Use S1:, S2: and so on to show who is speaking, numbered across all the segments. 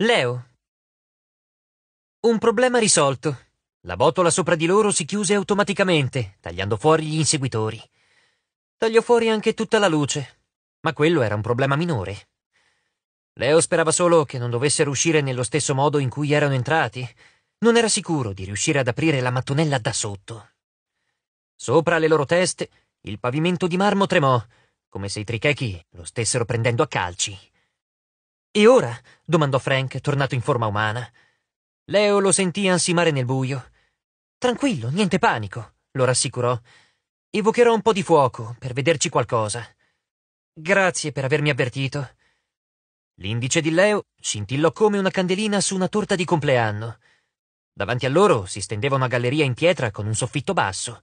S1: Leo. Un problema risolto. La botola sopra di loro si chiuse automaticamente, tagliando fuori gli inseguitori. Tagliò fuori anche tutta la luce, ma quello era un problema minore. Leo sperava solo che non dovessero uscire nello stesso modo in cui erano entrati. Non era sicuro di riuscire ad aprire la mattonella da sotto. Sopra le loro teste, il pavimento di marmo tremò, come se i trichechi lo stessero prendendo a calci. E ora? domandò Frank, tornato in forma umana. Leo lo sentì ansimare nel buio. Tranquillo, niente panico, lo rassicurò. Evocherò un po' di fuoco per vederci qualcosa. Grazie per avermi avvertito. L'indice di Leo scintillò come una candelina su una torta di compleanno. Davanti a loro si stendeva una galleria in pietra con un soffitto basso.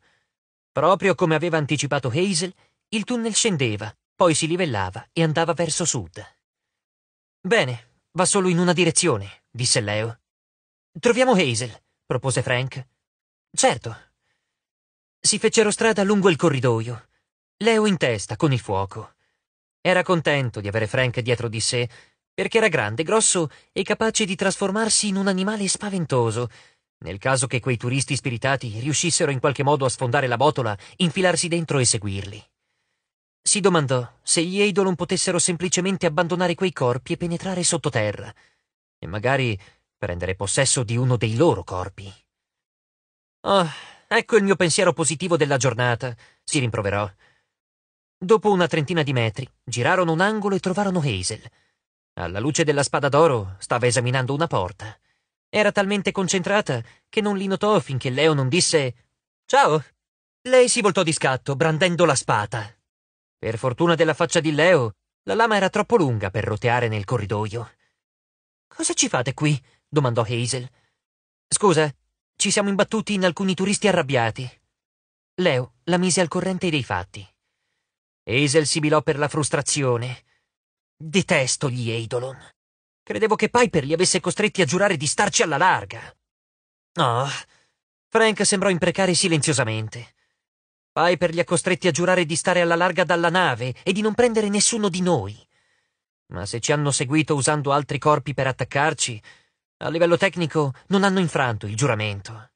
S1: Proprio come aveva anticipato Hazel, il tunnel scendeva, poi si livellava e andava verso sud. Bene, va solo in una direzione, disse Leo. Troviamo Hazel, propose Frank. Certo. Si fecero strada lungo il corridoio, Leo in testa con il fuoco. Era contento di avere Frank dietro di sé, perché era grande, grosso e capace di trasformarsi in un animale spaventoso, nel caso che quei turisti spiritati riuscissero in qualche modo a sfondare la botola, infilarsi dentro e seguirli. Si domandò se gli Eidolon potessero semplicemente abbandonare quei corpi e penetrare sottoterra, e magari prendere possesso di uno dei loro corpi. Oh, ecco il mio pensiero positivo della giornata, si rimproverò. Dopo una trentina di metri, girarono un angolo e trovarono Hazel. Alla luce della spada d'oro stava esaminando una porta. Era talmente concentrata che non li notò finché Leo non disse Ciao. Lei si voltò di scatto, brandendo la spada. Per fortuna della faccia di Leo, la lama era troppo lunga per roteare nel corridoio. Cosa ci fate qui? domandò Hazel. Scusa, ci siamo imbattuti in alcuni turisti arrabbiati. Leo la mise al corrente dei fatti. Hazel sibilò per la frustrazione. Detesto gli Eidolon. Credevo che Piper li avesse costretti a giurare di starci alla larga. No, oh, Frank sembrò imprecare silenziosamente. Piper li ha costretti a giurare di stare alla larga dalla nave e di non prendere nessuno di noi. Ma se ci hanno seguito usando altri corpi per attaccarci, a livello tecnico non hanno infranto il giuramento.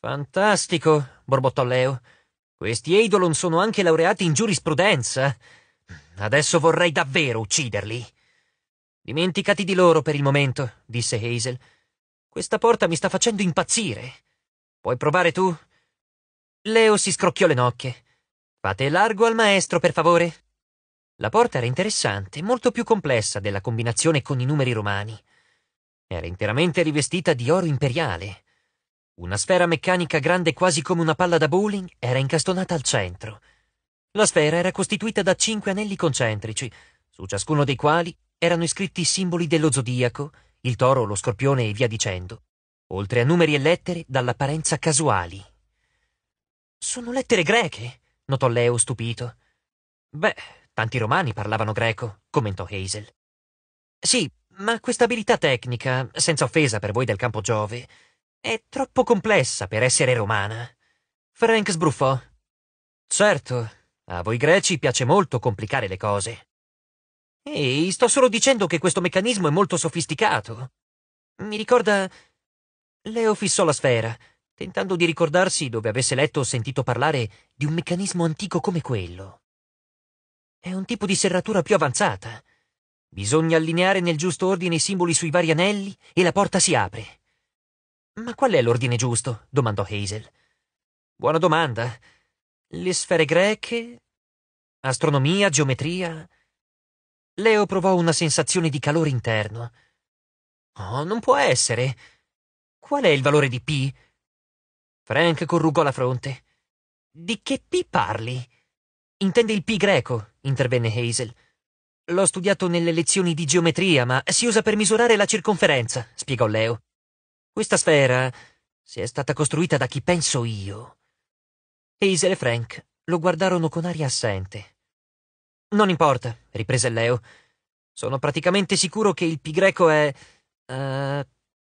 S1: Fantastico, borbottò Leo. Questi Eidolon sono anche laureati in giurisprudenza. Adesso vorrei davvero ucciderli. Dimenticati di loro per il momento, disse Hazel. Questa porta mi sta facendo impazzire. Puoi provare tu? Leo si scrocchiò le nocche. Fate largo al maestro, per favore. La porta era interessante, molto più complessa della combinazione con i numeri romani. Era interamente rivestita di oro imperiale. Una sfera meccanica grande quasi come una palla da bowling era incastonata al centro. La sfera era costituita da cinque anelli concentrici, su ciascuno dei quali erano iscritti i simboli dello zodiaco, il toro, lo scorpione e via dicendo, oltre a numeri e lettere dall'apparenza casuali sono lettere greche, notò Leo stupito. Beh, tanti romani parlavano greco, commentò Hazel. Sì, ma questa abilità tecnica, senza offesa per voi del campo Giove, è troppo complessa per essere romana. Frank sbruffò. Certo, a voi greci piace molto complicare le cose. Ehi, sto solo dicendo che questo meccanismo è molto sofisticato. Mi ricorda... Leo fissò la sfera, tentando di ricordarsi dove avesse letto o sentito parlare di un meccanismo antico come quello. È un tipo di serratura più avanzata. Bisogna allineare nel giusto ordine i simboli sui vari anelli e la porta si apre. Ma qual è l'ordine giusto? domandò Hazel. Buona domanda. Le sfere greche, astronomia, geometria. Leo provò una sensazione di calore interno. Oh, non può essere. Qual è il valore di P? Frank corrugò la fronte. Di che P parli? Intende il P greco, intervenne Hazel. L'ho studiato nelle lezioni di geometria, ma si usa per misurare la circonferenza, spiegò Leo. Questa sfera, se è stata costruita da chi penso io. Hazel e Frank lo guardarono con aria assente. Non importa, riprese Leo. Sono praticamente sicuro che il pi greco è. Uh,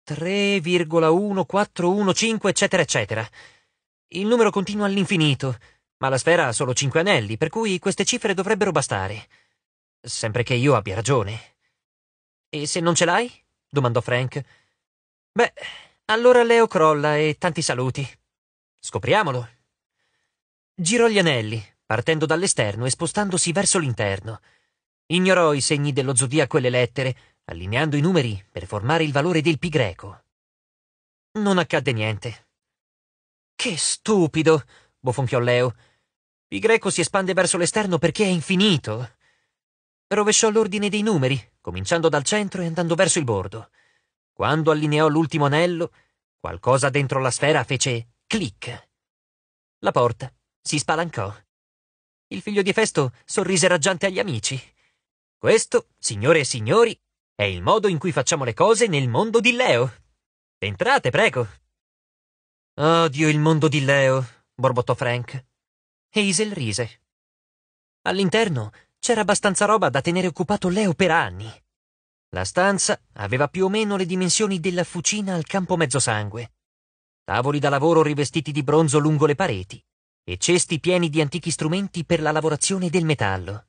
S1: 3,1415 eccetera eccetera. Il numero continua all'infinito, ma la sfera ha solo 5 anelli, per cui queste cifre dovrebbero bastare. Sempre che io abbia ragione. E se non ce l'hai? domandò Frank. Beh, allora Leo crolla e tanti saluti. Scopriamolo. Girò gli anelli, partendo dall'esterno e spostandosi verso l'interno. Ignorò i segni dello zodiaco e le lettere, allineando i numeri per formare il valore del pi greco. Non accadde niente. Che stupido! bofonchiò Leo. Pi greco si espande verso l'esterno perché è infinito. Rovesciò l'ordine dei numeri, cominciando dal centro e andando verso il bordo. Quando allineò l'ultimo anello, qualcosa dentro la sfera fece clic. La porta si spalancò. Il figlio di Festo sorrise raggiante agli amici. Questo, signore e signori, è il modo in cui facciamo le cose nel mondo di Leo. Entrate, prego. Odio il mondo di Leo, borbottò Frank. Hazel rise. All'interno c'era abbastanza roba da tenere occupato Leo per anni. La stanza aveva più o meno le dimensioni della fucina al campo mezzosangue. Tavoli da lavoro rivestiti di bronzo lungo le pareti e cesti pieni di antichi strumenti per la lavorazione del metallo.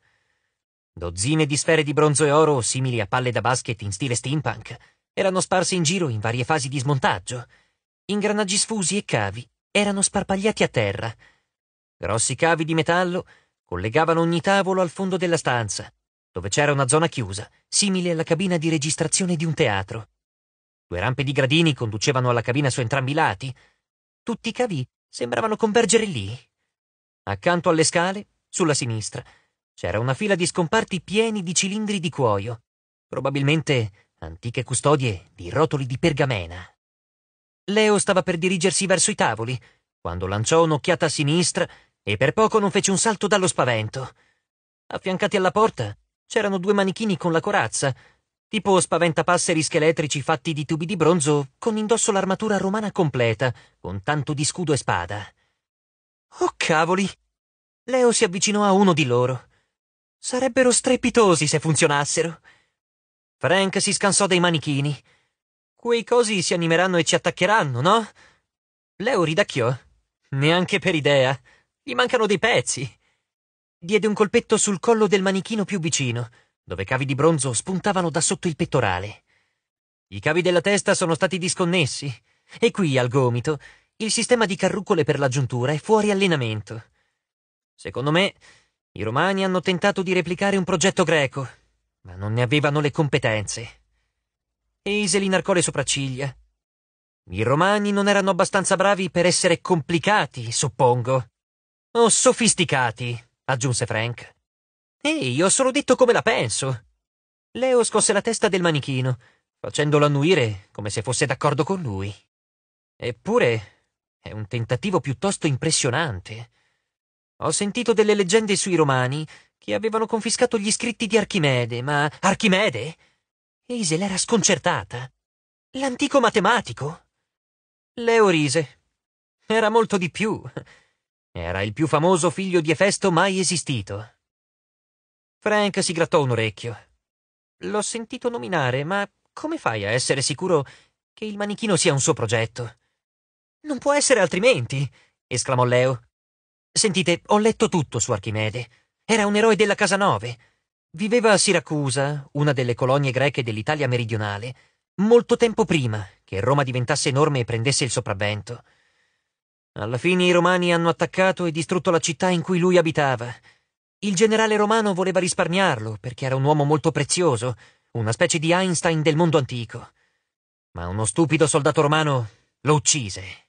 S1: Dozzine di sfere di bronzo e oro, simili a palle da basket in stile steampunk, erano sparse in giro in varie fasi di smontaggio. Ingranaggi sfusi e cavi erano sparpagliati a terra. Grossi cavi di metallo collegavano ogni tavolo al fondo della stanza, dove c'era una zona chiusa, simile alla cabina di registrazione di un teatro. Due rampe di gradini conducevano alla cabina su entrambi i lati. Tutti i cavi sembravano convergere lì. Accanto alle scale, sulla sinistra, c'era una fila di scomparti pieni di cilindri di cuoio, probabilmente antiche custodie di rotoli di pergamena. Leo stava per dirigersi verso i tavoli, quando lanciò un'occhiata a sinistra e per poco non fece un salto dallo spavento. Affiancati alla porta c'erano due manichini con la corazza, tipo spaventapasseri scheletrici fatti di tubi di bronzo con indosso l'armatura romana completa, con tanto di scudo e spada. Oh cavoli! Leo si avvicinò a uno di loro. Sarebbero strepitosi se funzionassero. Frank si scansò dei manichini. Quei cosi si animeranno e ci attaccheranno, no? Leo ridacchiò. Neanche per idea. Gli mancano dei pezzi. Diede un colpetto sul collo del manichino più vicino, dove cavi di bronzo spuntavano da sotto il pettorale. I cavi della testa sono stati disconnessi. E qui, al gomito, il sistema di carrucole per la giuntura è fuori allenamento. Secondo me, i romani hanno tentato di replicare un progetto greco, ma non ne avevano le competenze. Hazel inarcò le sopracciglia. I romani non erano abbastanza bravi per essere complicati, suppongo. O sofisticati, aggiunse Frank. Ehi, ho solo detto come la penso. Leo scosse la testa del manichino, facendolo annuire come se fosse d'accordo con lui. Eppure è un tentativo piuttosto impressionante. Ho sentito delle leggende sui romani che avevano confiscato gli scritti di Archimede, ma Archimede? Eisel era sconcertata. L'antico matematico? Leo rise. Era molto di più. Era il più famoso figlio di Efesto mai esistito. Frank si grattò un orecchio. L'ho sentito nominare, ma come fai a essere sicuro che il manichino sia un suo progetto? Non può essere altrimenti, esclamò Leo. Sentite, ho letto tutto su Archimede. Era un eroe della Casanove. Viveva a Siracusa, una delle colonie greche dell'Italia meridionale, molto tempo prima che Roma diventasse enorme e prendesse il sopravvento. Alla fine i romani hanno attaccato e distrutto la città in cui lui abitava. Il generale romano voleva risparmiarlo perché era un uomo molto prezioso, una specie di Einstein del mondo antico. Ma uno stupido soldato romano lo uccise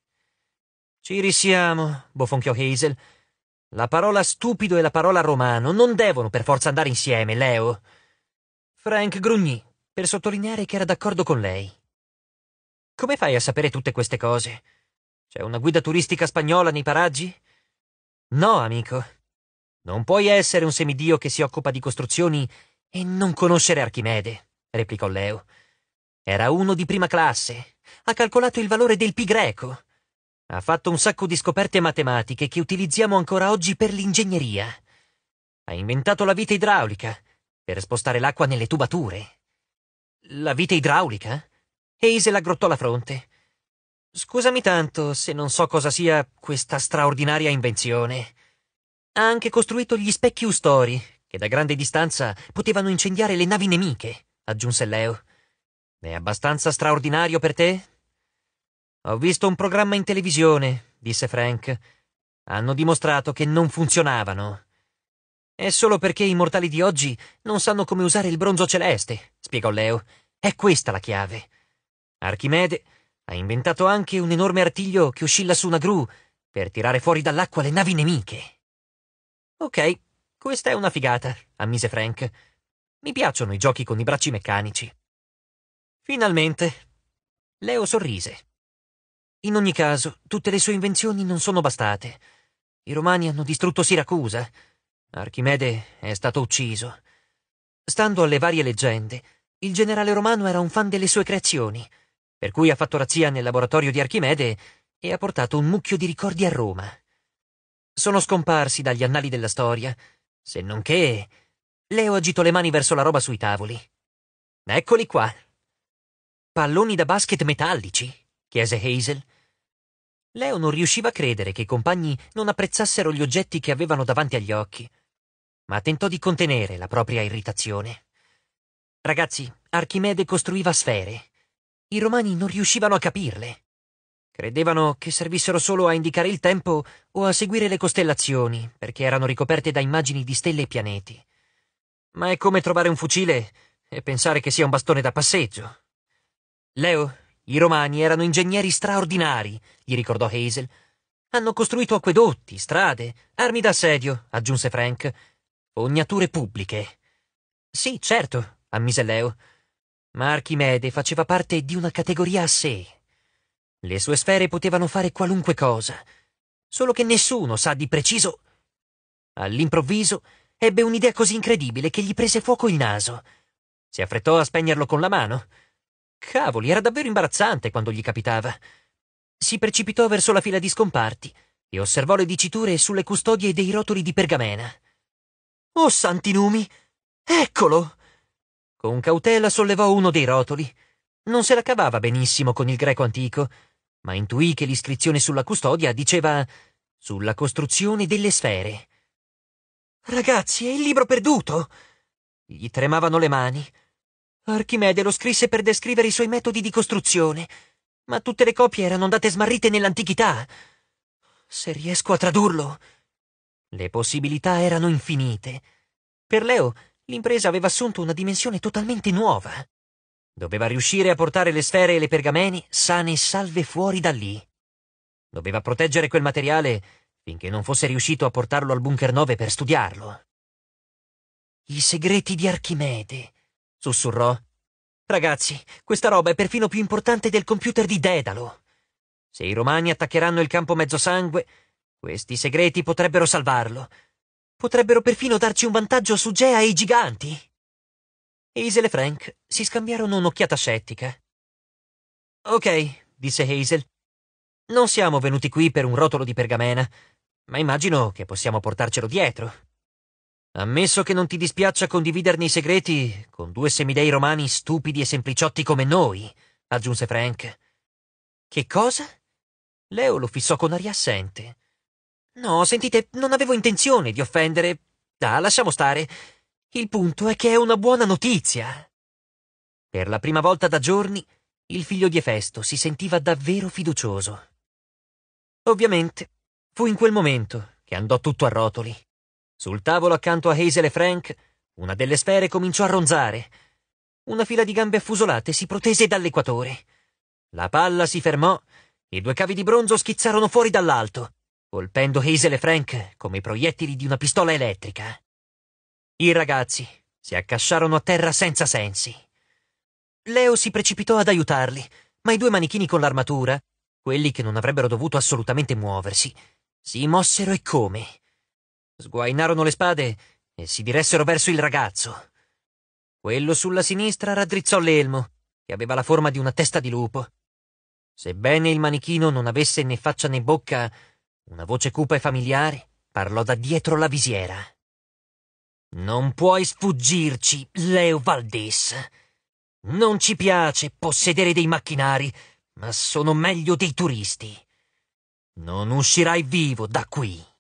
S1: ci risiamo, bofonchiò Hazel. La parola stupido e la parola romano non devono per forza andare insieme, Leo. Frank grugnì, per sottolineare che era d'accordo con lei. Come fai a sapere tutte queste cose? C'è una guida turistica spagnola nei paraggi? No, amico. Non puoi essere un semidio che si occupa di costruzioni e non conoscere Archimede, replicò Leo. Era uno di prima classe. Ha calcolato il valore del pi greco. Ha fatto un sacco di scoperte matematiche che utilizziamo ancora oggi per l'ingegneria. Ha inventato la vite idraulica per spostare l'acqua nelle tubature. La vite idraulica? Hazel aggrottò la fronte. Scusami tanto se non so cosa sia questa straordinaria invenzione. Ha anche costruito gli specchi ustori, che da grande distanza potevano incendiare le navi nemiche, aggiunse Leo. È abbastanza straordinario per te? Ho visto un programma in televisione, disse Frank. Hanno dimostrato che non funzionavano. È solo perché i mortali di oggi non sanno come usare il bronzo celeste, spiegò Leo. È questa la chiave. Archimede ha inventato anche un enorme artiglio che oscilla su una gru per tirare fuori dall'acqua le navi nemiche. Ok, questa è una figata, ammise Frank. Mi piacciono i giochi con i bracci meccanici. Finalmente. Leo sorrise. In ogni caso, tutte le sue invenzioni non sono bastate. I Romani hanno distrutto Siracusa. Archimede è stato ucciso. Stando alle varie leggende, il generale romano era un fan delle sue creazioni, per cui ha fatto razzia nel laboratorio di Archimede e ha portato un mucchio di ricordi a Roma. Sono scomparsi dagli annali della storia, se non che Leo agitò le mani verso la roba sui tavoli. Eccoli qua. Palloni da basket metallici, chiese Hazel Leo non riusciva a credere che i compagni non apprezzassero gli oggetti che avevano davanti agli occhi, ma tentò di contenere la propria irritazione. Ragazzi, Archimede costruiva sfere. I romani non riuscivano a capirle. Credevano che servissero solo a indicare il tempo o a seguire le costellazioni, perché erano ricoperte da immagini di stelle e pianeti. Ma è come trovare un fucile e pensare che sia un bastone da passeggio. Leo i romani erano ingegneri straordinari, gli ricordò Hazel. Hanno costruito acquedotti, strade, armi d'assedio, aggiunse Frank. Fognature pubbliche. Sì, certo, ammise Leo. Ma Archimede faceva parte di una categoria a sé. Le sue sfere potevano fare qualunque cosa, solo che nessuno sa di preciso. All'improvviso ebbe un'idea così incredibile che gli prese fuoco il naso. Si affrettò a spegnerlo con la mano Cavoli, era davvero imbarazzante quando gli capitava. Si precipitò verso la fila di scomparti e osservò le diciture sulle custodie dei rotoli di pergamena. Oh santi numi! Eccolo! Con cautela sollevò uno dei rotoli. Non se la cavava benissimo con il greco antico, ma intuì che l'iscrizione sulla custodia diceva sulla costruzione delle sfere. Ragazzi, è il libro perduto! Gli tremavano le mani. Archimede lo scrisse per descrivere i suoi metodi di costruzione, ma tutte le copie erano andate smarrite nell'antichità. Se riesco a tradurlo. Le possibilità erano infinite. Per Leo l'impresa aveva assunto una dimensione totalmente nuova. Doveva riuscire a portare le sfere e le pergamene sane e salve fuori da lì. Doveva proteggere quel materiale finché non fosse riuscito a portarlo al bunker 9 per studiarlo. I segreti di Archimede sussurrò. Ragazzi, questa roba è perfino più importante del computer di Dedalo. Se i romani attaccheranno il campo mezzosangue, questi segreti potrebbero salvarlo. Potrebbero perfino darci un vantaggio su Gea e i giganti. Hazel e Frank si scambiarono un'occhiata scettica. Ok, disse Hazel. Non siamo venuti qui per un rotolo di pergamena, ma immagino che possiamo portarcelo dietro. Ammesso che non ti dispiaccia condividerne i segreti con due semidei romani stupidi e sempliciotti come noi, aggiunse Frank. Che cosa? Leo lo fissò con aria assente. No, sentite, non avevo intenzione di offendere. Da, lasciamo stare. Il punto è che è una buona notizia. Per la prima volta da giorni, il figlio di Efesto si sentiva davvero fiducioso. Ovviamente, fu in quel momento che andò tutto a rotoli. Sul tavolo accanto a Hazel e Frank, una delle sfere cominciò a ronzare. Una fila di gambe affusolate si protese dall'equatore. La palla si fermò e due cavi di bronzo schizzarono fuori dall'alto, colpendo Hazel e Frank come i proiettili di una pistola elettrica. I ragazzi si accasciarono a terra senza sensi. Leo si precipitò ad aiutarli, ma i due manichini con l'armatura, quelli che non avrebbero dovuto assolutamente muoversi, si mossero e come sguainarono le spade e si diressero verso il ragazzo. Quello sulla sinistra raddrizzò l'elmo, che aveva la forma di una testa di lupo. Sebbene il manichino non avesse né faccia né bocca, una voce cupa e familiare parlò da dietro la visiera. Non puoi sfuggirci, Leo Valdés. Non ci piace possedere dei macchinari, ma sono meglio dei turisti. Non uscirai vivo da qui.